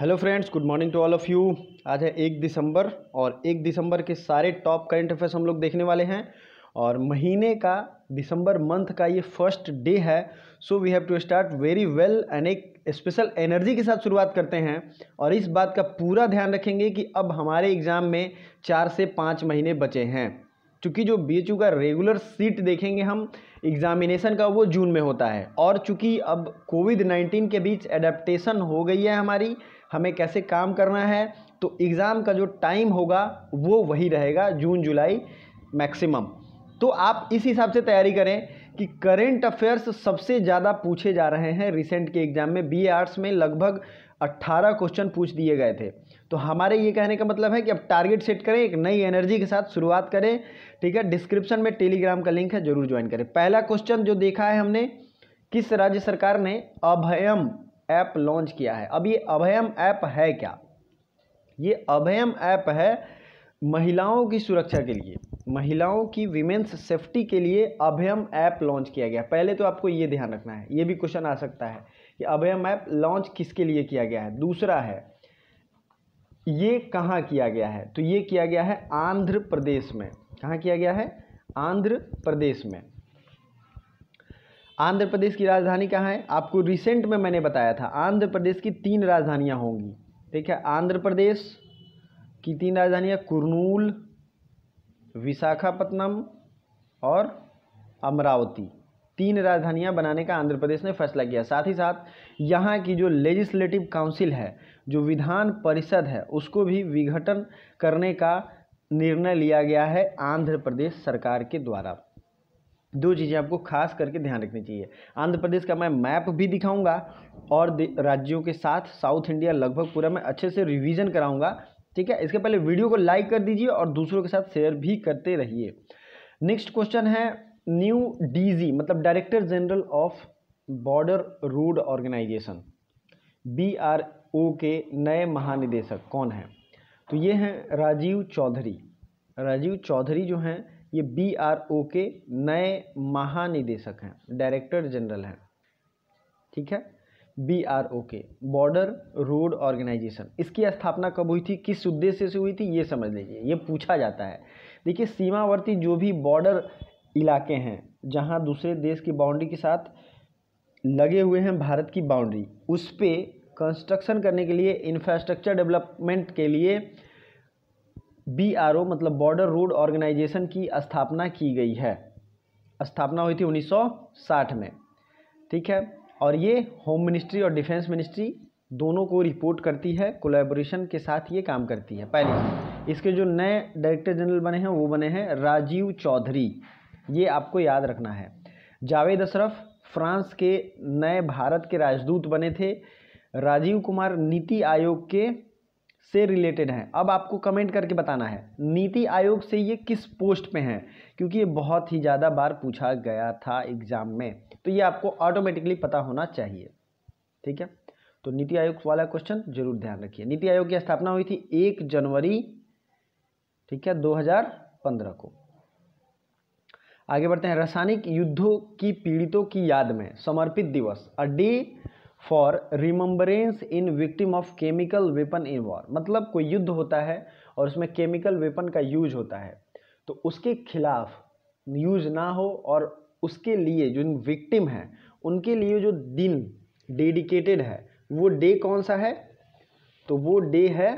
hello friends good morning to all of you आज है एक दिसंबर और एक दिसंबर के सारे टॉप करंट अफेयर्स हम लोग देखने वाले हैं और महीने का दिसंबर मंथ का ये फर्स्ट डे है so we have to start very well and एक स्पेशल एनर्जी के साथ शुरुआत करते हैं और इस बात का पूरा ध्यान रखेंगे कि अब हमारे एग्ज़ाम में चार से पाँच महीने बचे हैं चूँकि जो बी का रेगुलर सीट देखेंगे हम एग्ज़ामिनेशन का वो जून में होता है और चूँकि अब कोविड नाइन्टीन के बीच एडेप्टेशन हो गई है हमारी हमें कैसे काम करना है तो एग्ज़ाम का जो टाइम होगा वो वही रहेगा जून जुलाई मैक्सिमम तो आप इस हिसाब से तैयारी करें कि करेंट अफेयर्स सबसे ज़्यादा पूछे जा रहे हैं रिसेंट के एग्ज़ाम में बी आर्ट्स में लगभग 18 क्वेश्चन पूछ दिए गए थे तो हमारे ये कहने का मतलब है कि अब टारगेट सेट करें एक नई एनर्जी के साथ शुरुआत करें ठीक है डिस्क्रिप्शन में टेलीग्राम का लिंक है जरूर ज्वाइन करें पहला क्वेश्चन जो देखा है हमने किस राज्य सरकार ने अभयम ऐप लॉन्च किया है अब ये अभयम ऐप है क्या ये अभयम ऐप है महिलाओं की सुरक्षा के लिए महिलाओं की विमेंस सेफ्टी के लिए अभयम ऐप लॉन्च किया गया पहले तो आपको ये ध्यान रखना है ये भी क्वेश्चन आ सकता है कि अभयम ऐप लॉन्च किसके लिए किया गया है दूसरा है ये कहाँ किया गया है तो ये किया गया है आंध्र प्रदेश में कहाँ किया गया है आंध्र प्रदेश में आंध्र प्रदेश की राजधानी कहाँ है आपको रिसेंट में मैंने बताया था आंध्र प्रदेश की तीन राजधानियाँ होंगी ठीक है आंध्र प्रदेश की तीन राजधानियाँ कुरनूल विशाखापट्टनम और अमरावती तीन राजधानियाँ बनाने का आंध्र प्रदेश ने फैसला किया साथ ही साथ यहाँ की जो लेजिस्लेटिव काउंसिल है जो विधान परिषद है उसको भी विघटन करने का निर्णय लिया गया है आंध्र प्रदेश सरकार के द्वारा दो चीज़ें आपको खास करके ध्यान रखनी चाहिए आंध्र प्रदेश का मैं मैप भी दिखाऊंगा और राज्यों के साथ साउथ इंडिया लगभग पूरा मैं अच्छे से रिवीजन कराऊंगा ठीक है इसके पहले वीडियो को लाइक कर दीजिए और दूसरों के साथ शेयर भी करते रहिए नेक्स्ट क्वेश्चन है न्यू डी मतलब director general of border road organisation B R O के नए महानिदेशक कौन हैं तो ये हैं राजीव चौधरी राजीव चौधरी जो हैं ये बी आर ओ के नए महानिदेशक हैं डायरेक्टर जनरल हैं ठीक है बी आर ओ के बॉर्डर रोड ऑर्गेनाइजेशन इसकी स्थापना कब हुई थी किस उद्देश्य से हुई थी ये समझ लीजिए ये पूछा जाता है देखिए सीमावर्ती जो भी बॉर्डर इलाके हैं जहाँ दूसरे देश की बाउंड्री के साथ लगे हुए हैं भारत की बाउंड्री उस पर कंस्ट्रक्शन करने के लिए इंफ्रास्ट्रक्चर डेवलपमेंट के लिए बी मतलब बॉर्डर रोड ऑर्गेनाइजेशन की स्थापना की गई है स्थापना हुई थी 1960 में ठीक है और ये होम मिनिस्ट्री और डिफेंस मिनिस्ट्री दोनों को रिपोर्ट करती है कोलेबोरेशन के साथ ये काम करती है पहली इसके जो नए डायरेक्टर जनरल बने हैं वो बने हैं राजीव चौधरी ये आपको याद रखना है जावेद अशरफ फ्रांस के नए भारत के राजदूत बने थे राजीव कुमार नीति आयोग के से रिलेटेड हैं अब आपको कमेंट करके बताना है नीति आयोग से ये किस पोस्ट पे हैं क्योंकि ये बहुत ही ज़्यादा बार पूछा गया था एग्ज़ाम में तो ये आपको ऑटोमेटिकली पता होना चाहिए ठीक है तो नीति आयोग वाला क्वेश्चन जरूर ध्यान रखिए नीति आयोग की स्थापना हुई थी एक जनवरी ठीक है दो को आगे बढ़ते हैं रासायनिक युद्धों की पीड़ितों की याद में समर्पित दिवस अड्डी for remembrance in victim of chemical weapon in war मतलब कोई युद्ध होता है और उसमें केमिकल वेपन का यूज होता है तो उसके खिलाफ यूज ना हो और उसके लिए जो विक्टिम हैं उनके लिए जो दिन डेडिकेटेड है वो डे कौन सा है तो वो डे है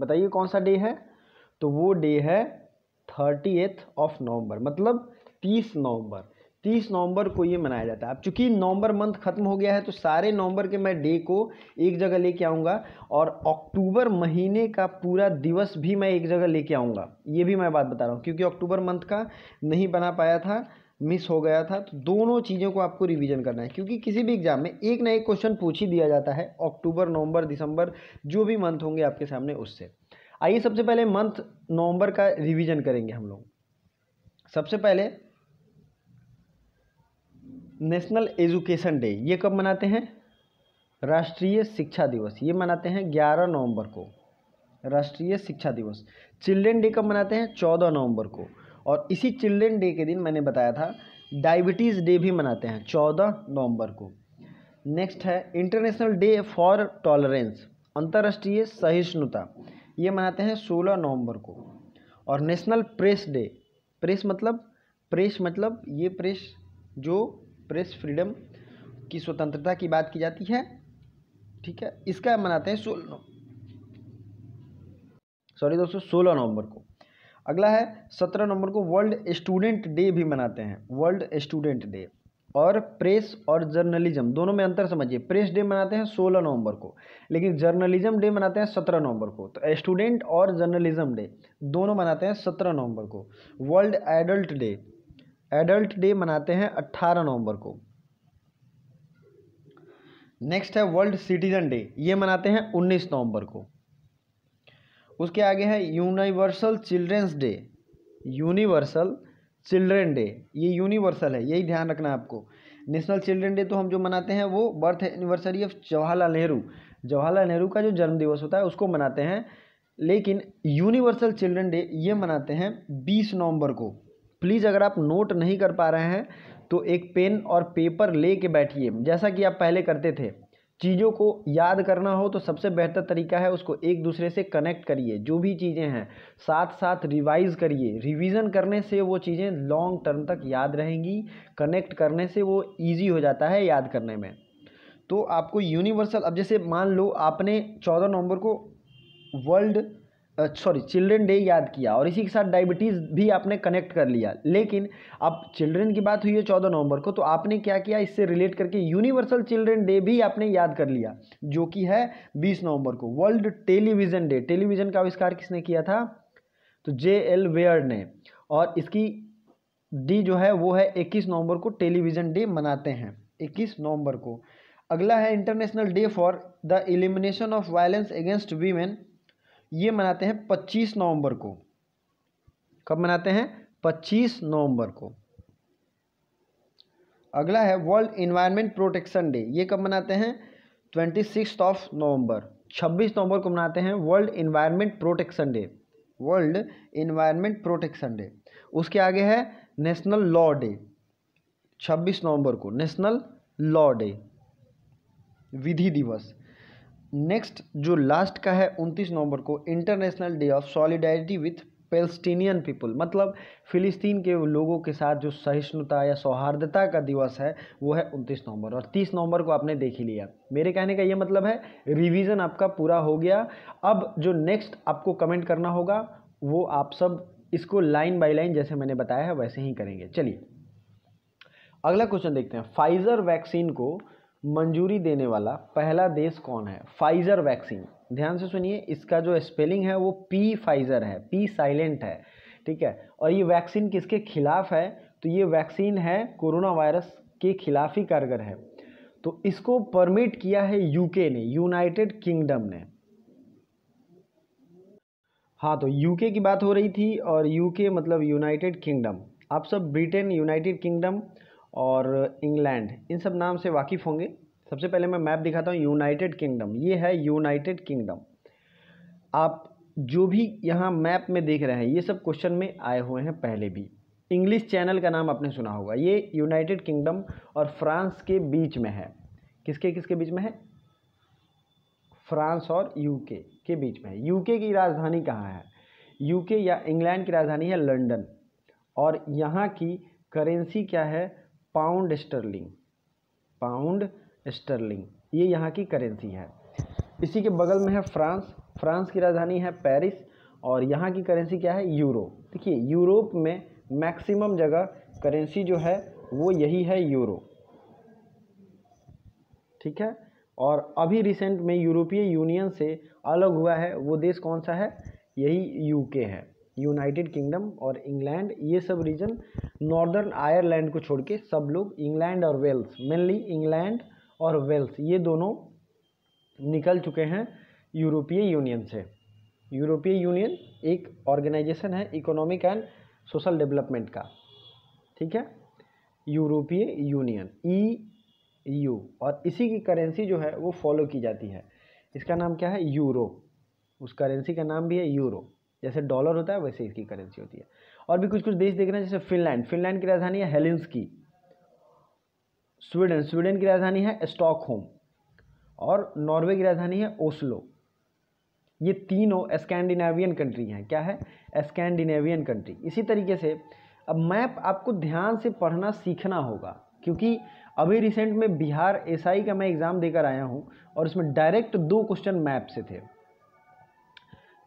बताइए कौन सा डे है तो वो डे है थर्टी एथ ऑफ नवंबर मतलब तीस नवंबर तीस नवंबर को ये मनाया जाता है अब चूंकि नवंबर मंथ खत्म हो गया है तो सारे नवंबर के मैं डे को एक जगह लेके आऊँगा और अक्टूबर महीने का पूरा दिवस भी मैं एक जगह लेके आऊँगा ये भी मैं बात बता रहा हूँ क्योंकि अक्टूबर मंथ का नहीं बना पाया था मिस हो गया था तो दोनों चीज़ों को आपको रिवीजन करना है क्योंकि किसी भी एग्जाम में एक ना एक क्वेश्चन पूछ ही दिया जाता है अक्टूबर नवंबर दिसंबर जो भी मंथ होंगे आपके सामने उससे आइए सबसे पहले मंथ नवंबर का रिवीजन करेंगे हम लोग सबसे पहले नेशनल एजुकेशन डे ये कब मनाते हैं राष्ट्रीय शिक्षा दिवस ये मनाते हैं ग्यारह नवंबर को राष्ट्रीय शिक्षा दिवस चिल्ड्रेन डे कब मनाते हैं चौदह नवंबर को और इसी चिल्ड्रेन डे के दिन मैंने बताया था डायबिटीज़ डे भी मनाते हैं चौदह नवंबर को नेक्स्ट है इंटरनेशनल डे फॉर टॉलरेंस अंतर्राष्ट्रीय सहिष्णुता ये मनाते हैं सोलह नवंबर को और नेशनल प्रेस डे प्रेस मतलब प्रेस मतलब ये प्रेस जो प्रेस फ्रीडम की स्वतंत्रता की बात की जाती है ठीक है इसका मनाते हैं सोलह सॉरी दोस्तों सोलह नवंबर को अगला है सत्रह नवंबर को वर्ल्ड स्टूडेंट डे भी मनाते हैं वर्ल्ड स्टूडेंट डे और प्रेस और जर्नलिज्म दोनों में अंतर समझिए प्रेस डे मनाते हैं सोलह नवंबर को लेकिन जर्नलिज्म डे मनाते हैं सत्रह नवंबर को तो स्टूडेंट और जर्नलिज्म डे दोनों मनाते हैं सत्रह नवंबर को world adult day adult day मनाते हैं अट्ठारह नवंबर को नेक्स्ट है वर्ल्ड सिटीजन डे ये मनाते हैं उन्नीस नवंबर को उसके आगे है universal children's day universal children day ये यूनिवर्सल है यही ध्यान रखना आपको नेशनल चिल्ड्रेन डे तो हम जो मनाते हैं वो birth anniversary of Jawaharlal Nehru Jawaharlal Nehru का जो जन्मदिवस होता है उसको मनाते हैं लेकिन यूनिवर्सल चिल्ड्रेन डे ये मनाते हैं बीस नवंबर को प्लीज़ अगर आप नोट नहीं कर पा रहे हैं तो एक पेन और पेपर ले कर बैठिए जैसा कि आप पहले करते थे चीज़ों को याद करना हो तो सबसे बेहतर तरीका है उसको एक दूसरे से कनेक्ट करिए जो भी चीज़ें हैं साथ साथ रिवाइज करिए रिवीजन करने से वो चीज़ें लॉन्ग टर्म तक याद रहेंगी कनेक्ट करने से वो ईजी हो जाता है याद करने में तो आपको यूनिवर्सल अब जैसे मान लो आपने चौदह नवंबर को वर्ल्ड सॉरी चिल्ड्रेन डे याद किया और इसी के साथ डायबिटीज़ भी आपने कनेक्ट कर लिया लेकिन अब चिल्ड्रेन की बात हुई है चौदह नवंबर को तो आपने क्या किया इससे रिलेट करके यूनिवर्सल चिल्ड्रेन डे भी आपने याद कर लिया जो कि है बीस नवंबर को वर्ल्ड टेलीविज़न डे टेलीविज़न का आविष्कार किसने किया था तो जे एल वेयर ने और इसकी डी जो है वो है इक्कीस नवंबर को टेलीविज़न डे मनाते हैं इक्कीस नवंबर को अगला है international day for the elimination of violence against women ये मनाते हैं पच्चीस नवंबर को कब मनाते हैं पच्चीस नवंबर को अगला है वर्ल्ड इन्वायरमेंट प्रोटेक्शन डे ये कब मनाते हैं ट्वेंटी सिक्स ऑफ नवंबर छब्बीस नवंबर को मनाते हैं world environment protection day world environment protection day उसके आगे है नेशनल लॉ डे छब्बीस नवंबर को नेशनल लॉ डे विधि दिवस नेक्स्ट जो लास्ट का है उनतीस नवंबर को international day of solidarity with Palestinian people मतलब फिलिस्तीन के लोगों के साथ जो सहिष्णुता या सौहार्दता का दिवस है वो है उनतीस नवंबर और तीस नवंबर को आपने देख ही लिया मेरे कहने का ये मतलब है रिवीजन आपका पूरा हो गया अब जो नेक्स्ट आपको कमेंट करना होगा वो आप सब इसको लाइन बाय लाइन जैसे मैंने बताया है वैसे ही करेंगे चलिए अगला क्वेश्चन देखते हैं फाइज़र वैक्सीन को मंजूरी देने वाला पहला देश कौन है फाइज़र वैक्सीन ध्यान से सुनिए इसका जो स्पेलिंग है वो पी फाइज़र है पी साइलेंट है ठीक है और ये वैक्सीन किसके खिलाफ है तो ये वैक्सीन है कोरोना वायरस के खिलाफ ही कारगर है तो इसको परमिट किया है यूके ने यूनाइटेड किंगडम ने हाँ तो यूके की बात हो रही थी और यूके मतलब यूनाइटेड किंगडम आप सब ब्रिटेन यूनाइटेड किंगडम और इंग्लैंड इन सब नाम से वाकिफ़ होंगे सबसे पहले मैं मैप दिखाता हूँ यूनाइटेड किंगडम ये है यूनाइटेड किंगडम आप जो भी यहाँ मैप में देख रहे हैं ये सब क्वेश्चन में आए हुए हैं पहले भी इंग्लिश चैनल का नाम आपने सुना होगा ये यूनाइटेड किंगडम और फ्रांस के बीच में है किसके किसके बीच में है फ्रांस और यूके के बीच में है यूके की राजधानी कहाँ है यूके या इंग्लैंड की राजधानी है लंदन और यहाँ की करेंसी क्या है पाउंड स्टर्लिंग पाउंड स्टर्लिंग ये यहाँ की करेंसी है इसी के बगल में है फ्रांस फ्रांस की राजधानी है पेरिस और यहाँ की करेंसी क्या है यूरो देखिए यूरोप में मैक्सिमम जगह करेंसी जो है वो यही है यूरो ठीक है और अभी रिसेंट में यूरोपीय यूनियन से अलग हुआ है वो देश कौन सा है यही यूके है यूनाइटेड किंगडम और इंग्लैंड ये सब रीजन नॉर्दर्न आयरलैंड को छोड़ के सब लोग इंग्लैंड और वेल्स मेनली इंग्लैंड और वेल्स ये दोनों निकल चुके हैं यूरोपीय यूनियन से यूरोपीय यूनियन एक ऑर्गेनाइजेशन है इकोनॉमिक एंड सोशल डेवलपमेंट का ठीक है यूरोपीय यूनियन ई e यू और इसी की करेंसी जो है वो फॉलो की जाती है इसका नाम क्या है यूरो उस करेंसी का नाम भी है यूरो जैसे डॉलर होता है वैसे इसकी करेंसी होती है और भी कुछ कुछ देश देख रहे हैं जैसे फिनलैंड फिनलैंड की राजधानी है हेलिंस की स्वीडन स्वीडन की राजधानी है स्टॉकहोम और नॉर्वे की राजधानी है ओस्लो ये तीनों स्कैंडिनेवियन कंट्री हैं क्या है स्कैंडिनेवियन कंट्री इसी तरीके से अब मैप आपको ध्यान से पढ़ना सीखना होगा क्योंकि अभी रिसेंट में बिहार एसआई का मैं एग्ज़ाम देकर आया हूँ और उसमें डायरेक्ट दो क्वेश्चन मैप से थे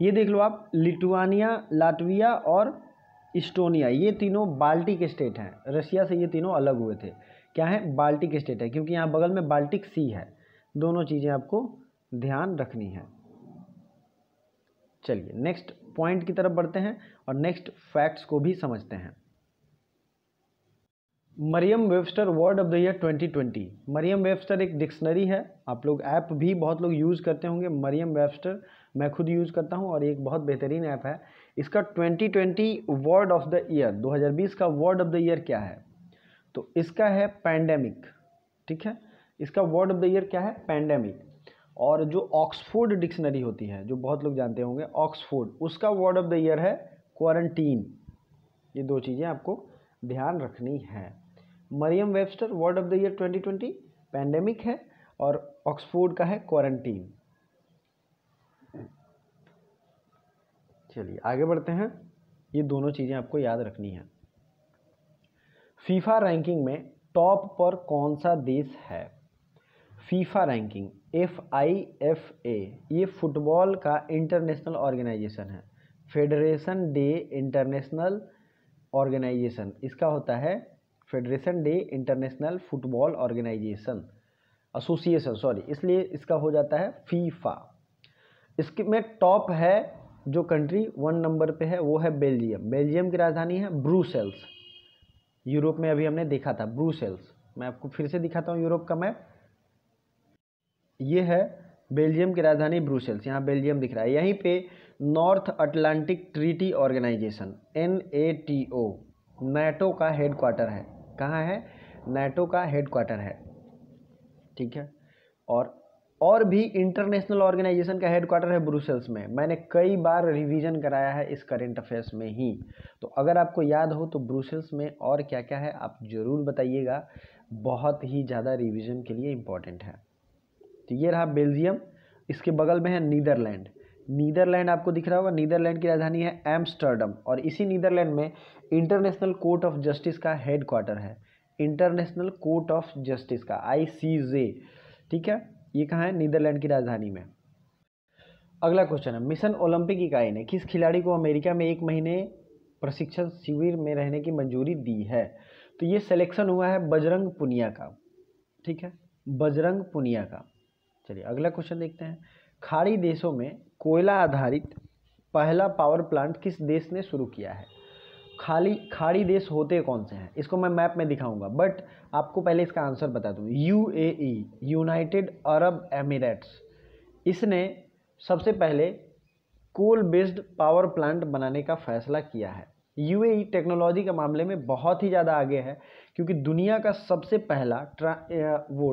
ये देख लो आप लिटुआनिया लाटविया और इस्टोनिया ये तीनों बाल्टिक स्टेट हैं रशिया से ये तीनों अलग हुए थे क्या है बाल्टिक स्टेट है क्योंकि यहाँ बगल में बाल्टिक सी है दोनों चीज़ें आपको ध्यान रखनी है चलिए नेक्स्ट पॉइंट की तरफ बढ़ते हैं और नेक्स्ट फैक्ट्स को भी समझते हैं Merriam Webster word of the year 2020 Merriam Webster एक डिक्शनरी है आप लोग ऐप भी बहुत लोग यूज़ करते होंगे मरियम वेबस्टर मैं खुद यूज़ करता हूँ और एक बहुत बेहतरीन ऐप है इसका 2020 वर्ड ऑफ द ईयर 2020 का वर्ड ऑफ द ईयर क्या है तो इसका है पैंडेमिक ठीक है इसका वर्ड ऑफ द ईयर क्या है पैंडेमिक और जो ऑक्सफोर्ड डिक्शनरी होती है जो बहुत लोग जानते होंगे ऑक्सफोर्ड उसका वर्ड ऑफ द ईयर है क्वारंटीन ये दो चीज़ें आपको ध्यान रखनी है Merriam Webster word of the year 2020 pandemic है और ऑक्सफोर्ड का है क्वारंटीन चलिए आगे बढ़ते हैं ये दोनों चीज़ें आपको याद रखनी है फीफा रैंकिंग में टॉप पर कौन सा देश है FIFA ranking F I F A ये फुटबॉल का इंटरनेशनल ऑर्गेनाइजेशन है फेडरेशन डे इंटरनेशनल ऑर्गेनाइजेशन इसका होता है federation de international football organization association sorry इसलिए इसका हो जाता है फीफा इसके में टॉप है जो कंट्री वन नंबर पे है वो है बेल्जियम बेल्जियम की राजधानी है ब्रूसेल्स यूरोप में अभी हमने देखा था ब्रूसेल्स मैं आपको फिर से दिखाता हूँ यूरोप का मैप ये है बेल्जियम की राजधानी ब्रूसेल्स यहाँ बेल्जियम दिख रहा है यहीं पे North Atlantic Treaty Organization N A T O NATO का हेडक्वार्टर है कहाँ है नैटो का हेडक्वार्टर है ठीक है और और भी इंटरनेशनल ऑर्गेनाइजेशन का हेडक्वार्टर है ब्रुसेल्स में मैंने कई बार रिवीजन कराया है इस करेंट अफेयर्स में ही तो अगर आपको याद हो तो ब्रुसेल्स में और क्या क्या है आप ज़रूर बताइएगा बहुत ही ज़्यादा रिवीजन के लिए इम्पॉर्टेंट है तो ये रहा बेल्जियम इसके बगल में है नीदरलैंड नीदरलैंड आपको दिख रहा होगा नीदरलैंड की राजधानी है एम्स्टर्डम और इसी नीदरलैंड में इंटरनेशनल कोर्ट ऑफ जस्टिस का हेडक्वार्टर है इंटरनेशनल कोर्ट ऑफ जस्टिस का आई ठीक है ये कहाँ है नीदरलैंड की राजधानी में अगला क्वेश्चन है मिशन ओलंपिक इकाई ने किस खिलाड़ी को अमेरिका में एक महीने प्रशिक्षण शिविर में रहने की मंजूरी दी है तो ये सिलेक्शन हुआ है बजरंग पुनिया का ठीक है बजरंग पुनिया का चलिए अगला क्वेश्चन देखते हैं खाड़ी देशों में कोयला आधारित पहला पावर प्लांट किस देश ने शुरू किया है खाली खाड़ी देश होते कौन से हैं इसको मैं मैप में दिखाऊंगा बट आपको पहले इसका आंसर बता U A United Arab Emirates इसने सबसे पहले कोल बेस्ड पावर प्लांट बनाने का फैसला किया है यू टेक्नोलॉजी e के मामले में बहुत ही ज़्यादा आगे है क्योंकि दुनिया का सबसे पहला वो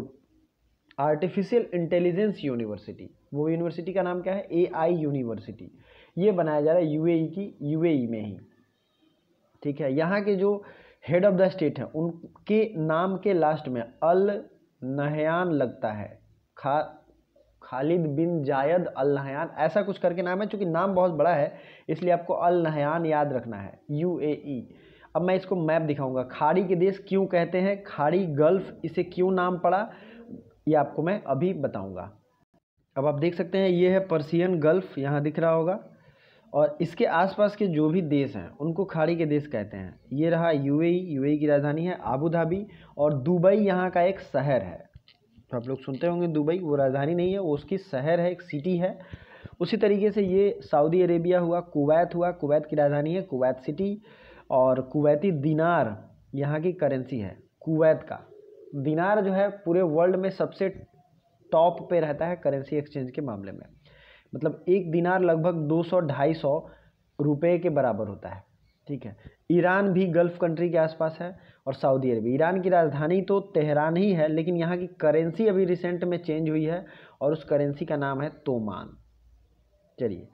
आर्टिफिशियल इंटेलिजेंस यूनिवर्सिटी वो यूनिवर्सिटी का नाम क्या है ए यूनिवर्सिटी ये बनाया जा रहा है यू e की यू e में ही ठीक है यहाँ के जो हेड ऑफ द स्टेट हैं उनके नाम के लास्ट में अल नहयान लगता है खा खालिद बिन जायद अल नहयान ऐसा कुछ करके नाम है चूँकि नाम बहुत बड़ा है इसलिए आपको अल नहयान याद रखना है यू ए ई अब मैं इसको मैप दिखाऊंगा खाड़ी के देश क्यों कहते हैं खाड़ी गल्फ इसे क्यों नाम पड़ा ये आपको मैं अभी बताऊंगा अब आप देख सकते हैं ये है पर्सियन गल्फ यहाँ दिख रहा होगा और इसके आसपास के जो भी देश हैं उनको खाड़ी के देश कहते हैं ये रहा यूएई यूएई की राजधानी है आबू धाबी और दुबई यहाँ का एक शहर है तो आप लोग सुनते होंगे दुबई वो राजधानी नहीं है वो उसकी शहर है एक सिटी है उसी तरीके से ये सऊदी अरेबिया हुआ कुवैत हुआ कुवैत की राजधानी है कुवैत सिटी और कुवैती दिनार यहाँ की करेंसी है कुवैत का दिनार जो है पूरे वर्ल्ड में सबसे टॉप पे रहता है करेंसी एक्सचेंज के मामले में मतलब एक दिनार लगभग दो सौ ढाई सौ रुपये के बराबर होता है ठीक है ईरान भी गल्फ़ कंट्री के आसपास है और सऊदी अरब ईरान की राजधानी तो तेहरान ही है लेकिन यहाँ की करेंसी अभी रिसेंट में चेंज हुई है और उस करेंसी का नाम है तोमान चलिए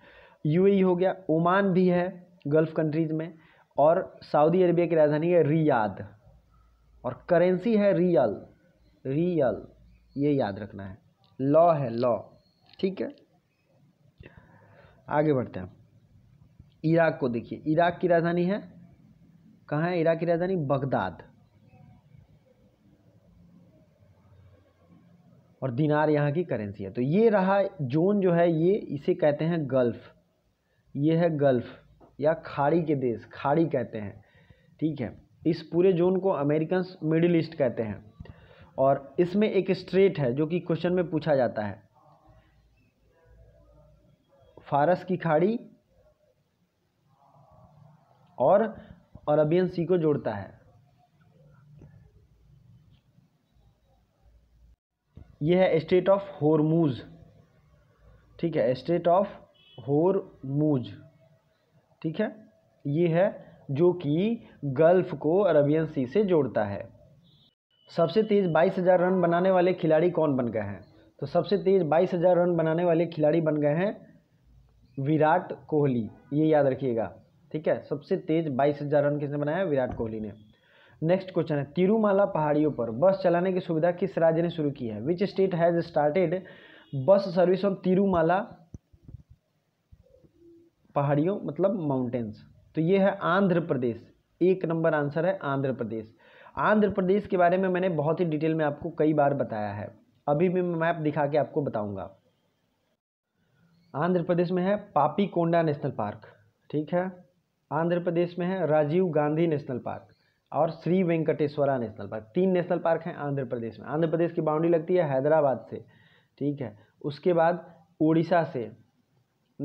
यूएई हो गया ओमान भी है गल्फ़ कंट्रीज़ में और सऊदी अरबिया की राजधानी है रियाद और करेंसी है रियल रियल ये याद रखना है लॉ है लॉ ठीक है आगे बढ़ते हैं इराक को देखिए इराक की राजधानी है कहाँ है इराक की राजधानी बगदाद और दिनार यहाँ की करेंसी है तो ये रहा जोन जो है ये इसे कहते हैं गल्फ ये है गल्फ या खाड़ी के देश खाड़ी कहते हैं ठीक है इस पूरे जोन को अमेरिकन मिडिल ईस्ट कहते हैं और इसमें एक स्ट्रेट है जो कि क्वेश्चन में पूछा जाता है फारस की खाड़ी और अरबियन सी को जोड़ता है यह है स्टेट ऑफ होरमूज ठीक है स्टेट ऑफ होरमूज ठीक है ये है जो कि गल्फ को अरबियन सी से जोड़ता है सबसे तेज़ बाईस हज़ार रन बनाने वाले खिलाड़ी कौन बन गए हैं तो सबसे तेज़ बाईस हज़ार रन बनाने वाले खिलाड़ी बन गए हैं विराट कोहली ये याद रखिएगा ठीक है सबसे तेज बाईस हज़ार रन किसने बनाया विराट कोहली ने नेक्स्ट क्वेश्चन है तिरुमाला पहाड़ियों पर बस चलाने की सुविधा किस राज्य ने शुरू की है which state has started bus service on Tirumala पहाड़ियों मतलब माउंटेन्स तो ये है आंध्र प्रदेश एक नंबर आंसर है आंध्र प्रदेश आंध्र प्रदेश के बारे में मैंने बहुत ही डिटेल में आपको कई बार बताया है अभी भी मैं मैप दिखा के आपको बताऊंगा आंध्र प्रदेश में है पापी कोंडा नेशनल पार्क ठीक है आंध्र प्रदेश में है राजीव गांधी नेशनल पार्क और श्री वेंकटेश्वरा नेशनल पार्क तीन नेशनल पार्क हैं आंध्र प्रदेश में आंध्र प्रदेश की बाउंड्री लगती है हैदराबाद से ठीक है उसके बाद उड़ीसा से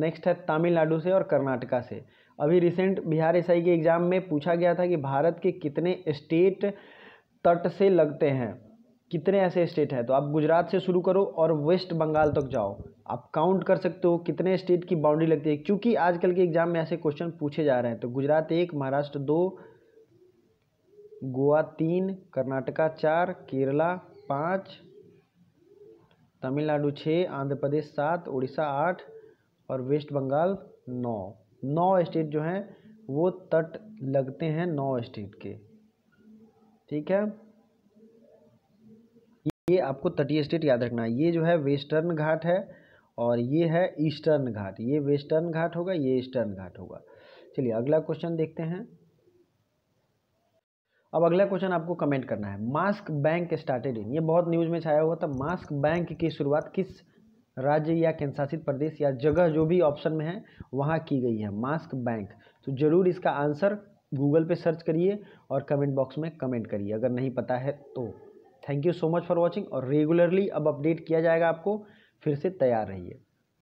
नेक्स्ट है तमिलनाडु से और कर्नाटका से अभी रिसेंट बिहार एस के एग्ज़ाम में पूछा गया था कि भारत के कितने स्टेट तट से लगते हैं कितने ऐसे स्टेट हैं तो आप गुजरात से शुरू करो और वेस्ट बंगाल तक जाओ आप काउंट कर सकते हो कितने स्टेट की बाउंड्री लगती है क्योंकि आजकल के एग्ज़ाम में ऐसे क्वेश्चन पूछे जा रहे हैं तो गुजरात एक महाराष्ट्र दो गोवा तीन कर्नाटका चार केरला पाँच तमिलनाडु छः आंध्र प्रदेश सात उड़ीसा आठ और वेस्ट बंगाल नौ नौ स्टेट जो हैं वो तट लगते हैं नौ स्टेट के ठीक है ये आपको तटीय स्टेट याद रखना है ये जो है वेस्टर्न घाट है और ये है ईस्टर्न घाट ये वेस्टर्न घाट होगा ये ईस्टर्न घाट होगा चलिए अगला क्वेश्चन देखते हैं अब अगला क्वेश्चन आपको कमेंट करना है मास्क बैंक स्टार्टेड इन ये बहुत न्यूज़ में छाया हुआ था मास्क बैंक की शुरुआत किस राज्य या केंद्रशासित प्रदेश या जगह जो भी ऑप्शन में है वहाँ की गई है मास्क बैंक तो ज़रूर इसका आंसर गूगल पे सर्च करिए और कमेंट बॉक्स में कमेंट करिए अगर नहीं पता है तो thank you so much for watching और रेगुलरली अब अपडेट किया जाएगा आपको फिर से तैयार रहिए